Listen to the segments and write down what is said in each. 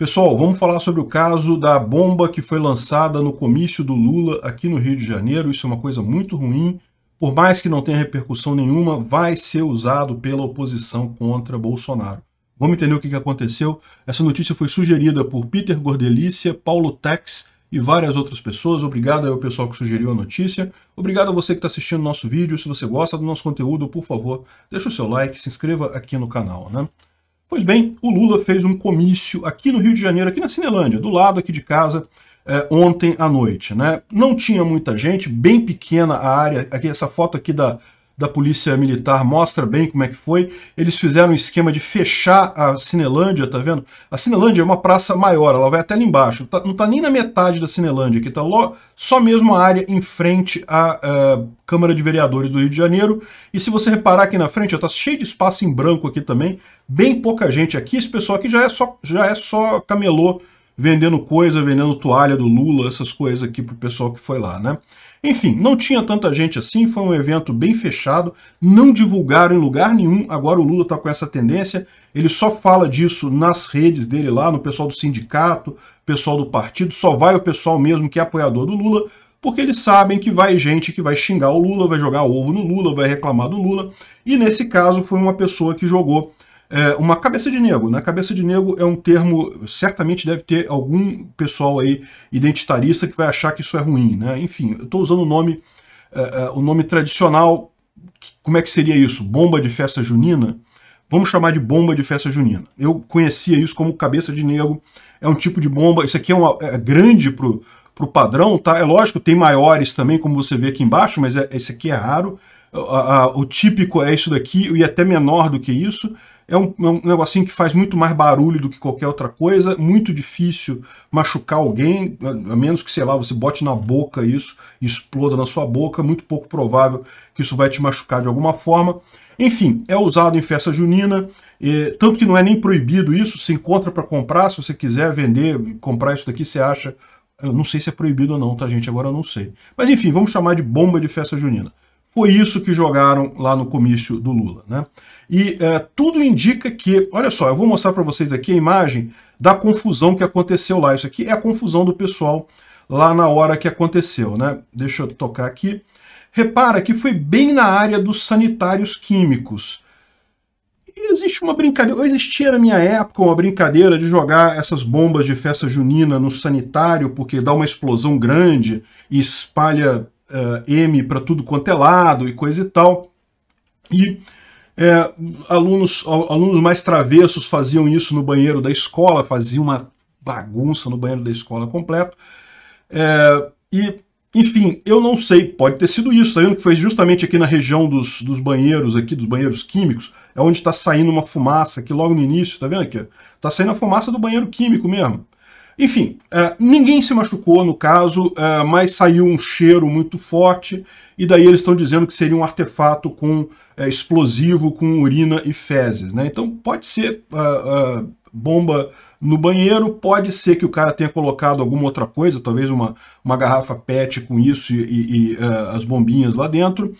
Pessoal, vamos falar sobre o caso da bomba que foi lançada no comício do Lula aqui no Rio de Janeiro. Isso é uma coisa muito ruim. Por mais que não tenha repercussão nenhuma, vai ser usado pela oposição contra Bolsonaro. Vamos entender o que aconteceu? Essa notícia foi sugerida por Peter Gordelícia, Paulo Tex e várias outras pessoas. Obrigado ao pessoal que sugeriu a notícia. Obrigado a você que está assistindo nosso vídeo. Se você gosta do nosso conteúdo, por favor, deixa o seu like, se inscreva aqui no canal. Né? Pois bem, o Lula fez um comício aqui no Rio de Janeiro, aqui na Cinelândia, do lado aqui de casa, é, ontem à noite. Né? Não tinha muita gente, bem pequena a área. Aqui, essa foto aqui da, da Polícia Militar mostra bem como é que foi. Eles fizeram um esquema de fechar a Cinelândia, tá vendo? A Cinelândia é uma praça maior, ela vai até ali embaixo. Tá, não tá nem na metade da Cinelândia, aqui tá lo, só mesmo a área em frente à uh, Câmara de Vereadores do Rio de Janeiro. E se você reparar aqui na frente, tá cheio de espaço em branco aqui também. Bem pouca gente aqui. Esse pessoal aqui já é só, já é só camelô vendendo coisa, vendendo toalha do Lula, essas coisas aqui pro pessoal que foi lá, né? Enfim, não tinha tanta gente assim, foi um evento bem fechado, não divulgaram em lugar nenhum, agora o Lula está com essa tendência, ele só fala disso nas redes dele lá, no pessoal do sindicato, pessoal do partido, só vai o pessoal mesmo que é apoiador do Lula, porque eles sabem que vai gente que vai xingar o Lula, vai jogar ovo no Lula, vai reclamar do Lula, e nesse caso foi uma pessoa que jogou é, uma cabeça de nego, né? Cabeça de nego é um termo, certamente deve ter algum pessoal aí identitarista que vai achar que isso é ruim, né? Enfim, eu estou usando o nome, é, é, o nome tradicional, que, como é que seria isso? Bomba de festa junina? Vamos chamar de bomba de festa junina. Eu conhecia isso como cabeça de nego, é um tipo de bomba, isso aqui é, uma, é grande pro, pro padrão, tá? É lógico, tem maiores também, como você vê aqui embaixo, mas é, esse aqui é raro. O, a, o típico é isso daqui, e até menor do que isso. É um, é um negocinho que faz muito mais barulho do que qualquer outra coisa, muito difícil machucar alguém, a menos que, sei lá, você bote na boca isso, exploda na sua boca, muito pouco provável que isso vai te machucar de alguma forma. Enfim, é usado em festa junina, tanto que não é nem proibido isso, se encontra para comprar, se você quiser vender, comprar isso daqui, você acha. Eu não sei se é proibido ou não, tá, gente? Agora eu não sei. Mas enfim, vamos chamar de bomba de festa junina. Foi isso que jogaram lá no comício do Lula. Né? E é, tudo indica que, olha só, eu vou mostrar para vocês aqui a imagem da confusão que aconteceu lá. Isso aqui é a confusão do pessoal lá na hora que aconteceu. Né? Deixa eu tocar aqui. Repara que foi bem na área dos sanitários químicos. existe uma brincadeira, existia na minha época uma brincadeira de jogar essas bombas de festa junina no sanitário, porque dá uma explosão grande e espalha uh, M para tudo quanto é lado e coisa e tal. E é, alunos, alunos mais travessos faziam isso no banheiro da escola, faziam uma bagunça no banheiro da escola completo. É, e, enfim, eu não sei, pode ter sido isso, tá vendo que foi justamente aqui na região dos, dos banheiros aqui, dos banheiros químicos, é onde está saindo uma fumaça aqui logo no início, tá vendo aqui? Tá saindo a fumaça do banheiro químico mesmo. Enfim, uh, ninguém se machucou no caso, uh, mas saiu um cheiro muito forte, e daí eles estão dizendo que seria um artefato com uh, explosivo, com urina e fezes. Né? Então pode ser bomba no banheiro, pode ser que o cara tenha colocado alguma outra coisa, talvez uma, uma garrafa PET com isso e, e, e as bombinhas lá dentro.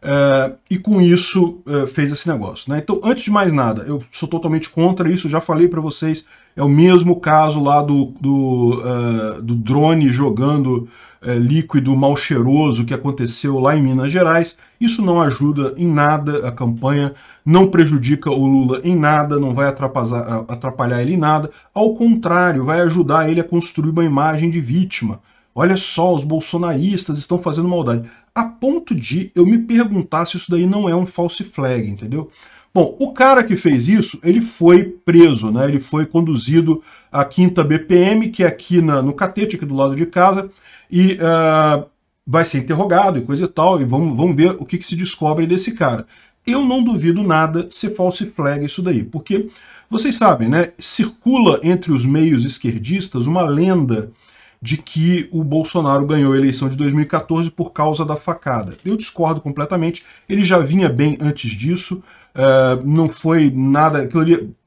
Eh, e com isso uh, fez esse negócio. Né? Então, antes de mais nada, eu sou totalmente contra isso, já falei para vocês, é o mesmo caso lá do, do, uh, do drone jogando líquido mal cheiroso que aconteceu lá em Minas Gerais. Isso não ajuda em nada a campanha, não prejudica o Lula em nada, não vai atrapalhar, atrapalhar ele em nada, ao contrário, vai ajudar ele a construir uma imagem de vítima. Olha só, os bolsonaristas estão fazendo maldade a ponto de eu me perguntar se isso daí não é um false flag, entendeu? Bom, o cara que fez isso, ele foi preso, né? Ele foi conduzido à quinta BPM, que é aqui na, no catete, aqui do lado de casa, e uh, vai ser interrogado e coisa e tal, e vamos, vamos ver o que, que se descobre desse cara. Eu não duvido nada se false flag isso daí, porque vocês sabem, né? Circula entre os meios esquerdistas uma lenda de que o Bolsonaro ganhou a eleição de 2014 por causa da facada. Eu discordo completamente, ele já vinha bem antes disso, eh, não foi nada.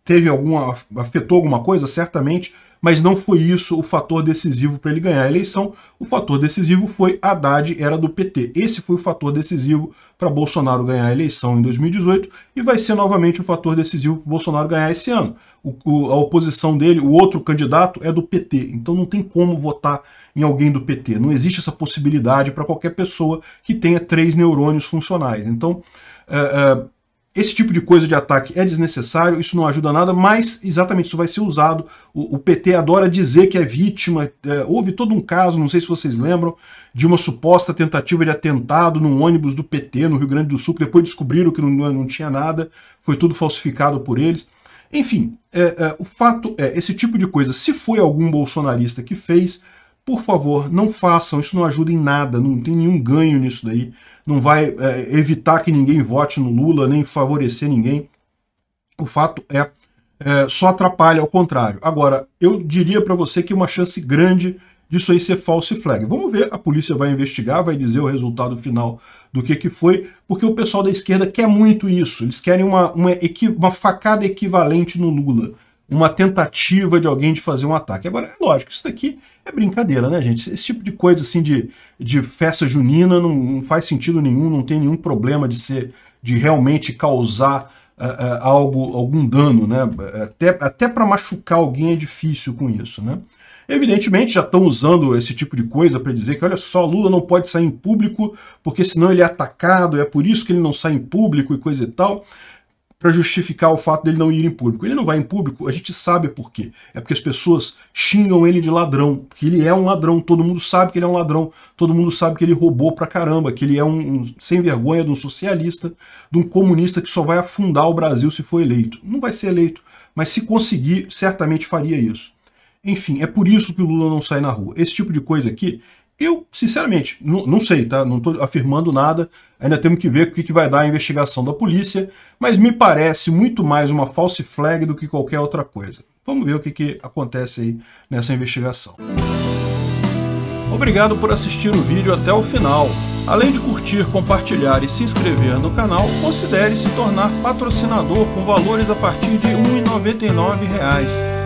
Teve alguma. afetou alguma coisa, certamente, mas não foi isso o fator decisivo para ele ganhar a eleição. O fator decisivo foi Haddad era do PT. Esse foi o fator decisivo para Bolsonaro ganhar a eleição em 2018 e vai ser novamente o fator decisivo para Bolsonaro ganhar esse ano. O, o, a oposição dele, o outro candidato, é do PT. Então não tem como votar em alguém do PT. Não existe essa possibilidade para qualquer pessoa que tenha três neurônios funcionais. Então. É, é, esse tipo de coisa de ataque é desnecessário, isso não ajuda nada, mas exatamente isso vai ser usado. O, o PT adora dizer que é vítima. É, houve todo um caso, não sei se vocês lembram, de uma suposta tentativa de atentado num ônibus do PT no Rio Grande do Sul, que depois descobriram que não, não tinha nada, foi tudo falsificado por eles. Enfim, é, é, o fato é, esse tipo de coisa, se foi algum bolsonarista que fez, por favor, não façam, isso não ajuda em nada, não tem nenhum ganho nisso daí. Não vai é, evitar que ninguém vote no Lula, nem favorecer ninguém. O fato é, é só atrapalha, ao contrário. Agora, eu diria para você que é uma chance grande disso aí ser false flag. Vamos ver, a polícia vai investigar, vai dizer o resultado final do que, que foi, porque o pessoal da esquerda quer muito isso. Eles querem uma, uma, uma facada equivalente no Lula uma tentativa de alguém de fazer um ataque. Agora, é lógico, isso daqui é brincadeira, né, gente? Esse tipo de coisa assim de, de festa junina não, não faz sentido nenhum, não tem nenhum problema de ser de realmente causar uh, uh, algo, algum dano, né? Até, até para machucar alguém é difícil com isso, né? Evidentemente, já estão usando esse tipo de coisa para dizer que, olha só, Lula não pode sair em público, porque senão ele é atacado, é por isso que ele não sai em público e coisa e tal para justificar o fato dele não ir em público. Ele não vai em público, a gente sabe por quê. É porque as pessoas xingam ele de ladrão, que ele é um ladrão, todo mundo sabe que ele é um ladrão, todo mundo sabe que ele roubou pra caramba, que ele é um, um sem vergonha de um socialista, de um comunista que só vai afundar o Brasil se for eleito. Não vai ser eleito, mas se conseguir, certamente faria isso. Enfim, é por isso que o Lula não sai na rua. Esse tipo de coisa aqui eu, sinceramente, não sei, tá? Não estou afirmando nada, ainda temos que ver o que, que vai dar a investigação da polícia, mas me parece muito mais uma false flag do que qualquer outra coisa. Vamos ver o que, que acontece aí nessa investigação. Obrigado por assistir o vídeo até o final. Além de curtir, compartilhar e se inscrever no canal, considere se tornar patrocinador com valores a partir de R$ 1,99